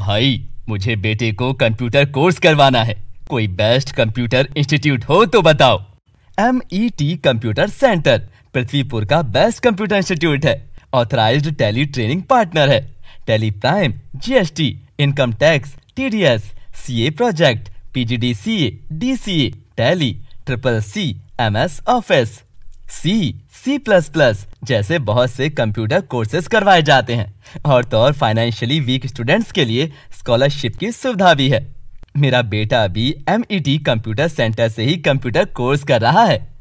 भाई मुझे बेटे को कंप्यूटर कोर्स करवाना है कोई बेस्ट कंप्यूटर इंस्टीट्यूट हो तो बताओ M E T computer centre Prithvipur का बेस्ट कंप्यूटर इंस्टीट्यूट है ऑथराइज्ड टेली ट्रेनिंग पार्टनर है Tally Prime GST income tax TDS CA project PGDCA DCA Tally triple C M S Office C C plus plus जैसे बहुत से computer courses करवाए जाते हैं और तो और फाइनेंशियली वीक स्टूडेंट्स के लिए स्कॉलरशिप की सुविधा भी है मेरा बेटा अभी एम कंप्यूटर सेंटर से ही कंप्यूटर कोर्स कर रहा है